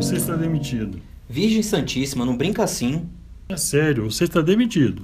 Você está demitido. Virgem Santíssima, não brinca assim. É sério, você está demitido.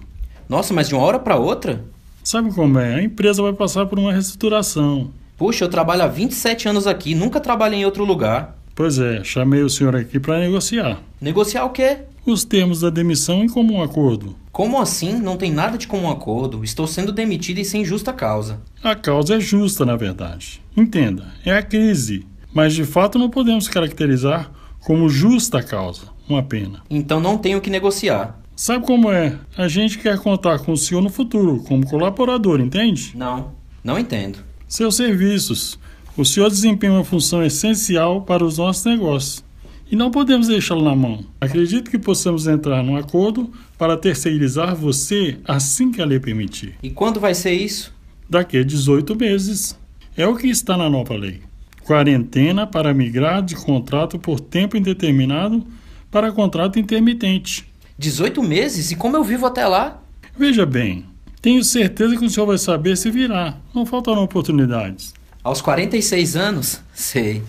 Nossa, mas de uma hora para outra? Sabe como é? A empresa vai passar por uma reestruturação. Puxa, eu trabalho há 27 anos aqui, nunca trabalhei em outro lugar. Pois é, chamei o senhor aqui para negociar. Negociar o quê? Os termos da demissão em comum acordo. Como assim? Não tem nada de comum acordo. Estou sendo demitido e sem justa causa. A causa é justa, na verdade. Entenda, é a crise. Mas de fato não podemos caracterizar como justa causa, uma pena. Então não tenho que negociar. Sabe como é? A gente quer contar com o senhor no futuro, como colaborador, entende? Não, não entendo. Seus serviços. O senhor desempenha uma função essencial para os nossos negócios. E não podemos deixá-lo na mão. Acredito que possamos entrar num acordo para terceirizar você assim que a lei permitir. E quando vai ser isso? Daqui a 18 meses. É o que está na nova lei. Quarentena para migrar de contrato por tempo indeterminado para contrato intermitente. 18 meses? E como eu vivo até lá? Veja bem, tenho certeza que o senhor vai saber se virar. Não faltarão oportunidades. Aos 46 anos? Sei.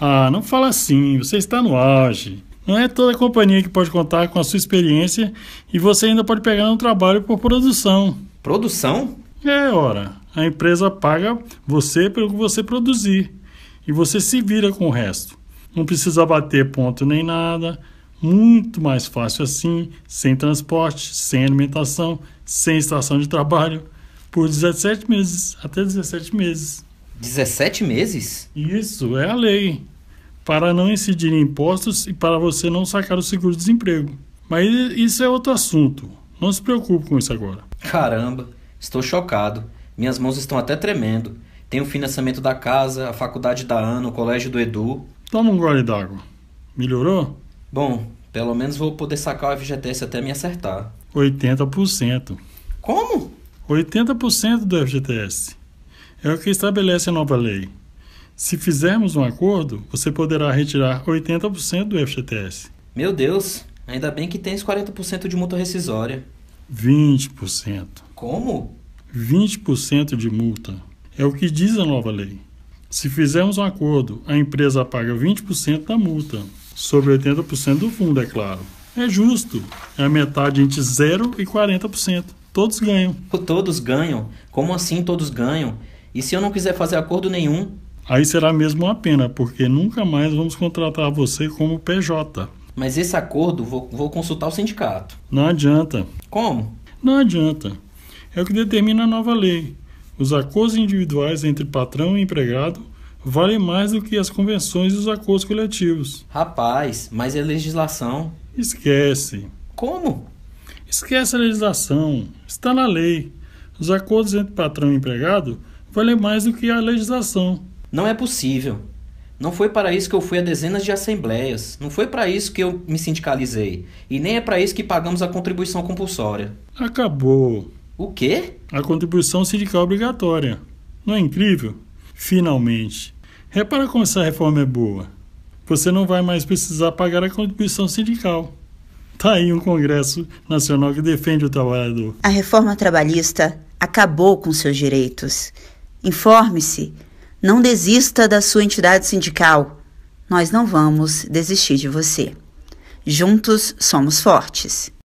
Ah, não fala assim. Você está no auge. Não é toda a companhia que pode contar com a sua experiência e você ainda pode pegar um trabalho por produção. Produção? É, ora. A empresa paga você pelo que você produzir e você se vira com o resto. Não precisa bater ponto nem nada, muito mais fácil assim, sem transporte, sem alimentação, sem estação de trabalho, por 17 meses, até 17 meses. 17 meses? Isso, é a lei. Para não incidir em impostos e para você não sacar o seguro-desemprego. Mas isso é outro assunto. Não se preocupe com isso agora. Caramba, estou chocado. Minhas mãos estão até tremendo. Tem o financiamento da casa, a faculdade da Ana, o colégio do Edu. Toma um gole d'água. Melhorou? Bom, pelo menos vou poder sacar o FGTS até me acertar. 80%. Como? 80% do FGTS. É o que estabelece a nova lei. Se fizermos um acordo, você poderá retirar 80% do FGTS. Meu Deus, ainda bem que tens 40% de multa rescisória. 20%. Como? 20% de multa. É o que diz a nova lei. Se fizermos um acordo, a empresa paga 20% da multa, sobre 80% do fundo, é claro. É justo, é a metade entre 0 e 40%. Todos ganham. Todos ganham? Como assim todos ganham? E se eu não quiser fazer acordo nenhum? Aí será mesmo uma pena, porque nunca mais vamos contratar você como PJ. Mas esse acordo vou, vou consultar o sindicato. Não adianta. Como? Não adianta. É o que determina a nova lei. Os acordos individuais entre patrão e empregado valem mais do que as convenções e os acordos coletivos. Rapaz, mas é legislação. Esquece. Como? Esquece a legislação. Está na lei. Os acordos entre patrão e empregado valem mais do que a legislação. Não é possível. Não foi para isso que eu fui a dezenas de assembleias. Não foi para isso que eu me sindicalizei. E nem é para isso que pagamos a contribuição compulsória. Acabou. O quê? A contribuição sindical obrigatória. Não é incrível? Finalmente. Repara como essa reforma é boa. Você não vai mais precisar pagar a contribuição sindical. Tá aí um Congresso Nacional que defende o trabalhador. A reforma trabalhista acabou com seus direitos. Informe-se, não desista da sua entidade sindical. Nós não vamos desistir de você. Juntos somos fortes.